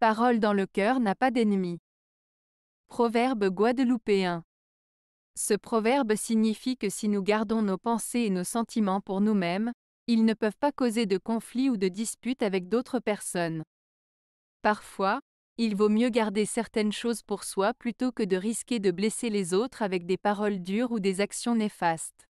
Parole dans le cœur n'a pas d'ennemi. Proverbe guadeloupéen. Ce proverbe signifie que si nous gardons nos pensées et nos sentiments pour nous-mêmes, ils ne peuvent pas causer de conflits ou de disputes avec d'autres personnes. Parfois, il vaut mieux garder certaines choses pour soi plutôt que de risquer de blesser les autres avec des paroles dures ou des actions néfastes.